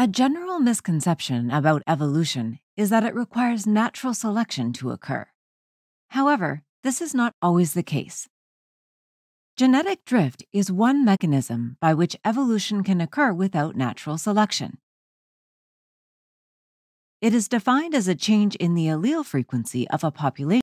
A general misconception about evolution is that it requires natural selection to occur. However, this is not always the case. Genetic drift is one mechanism by which evolution can occur without natural selection. It is defined as a change in the allele frequency of a population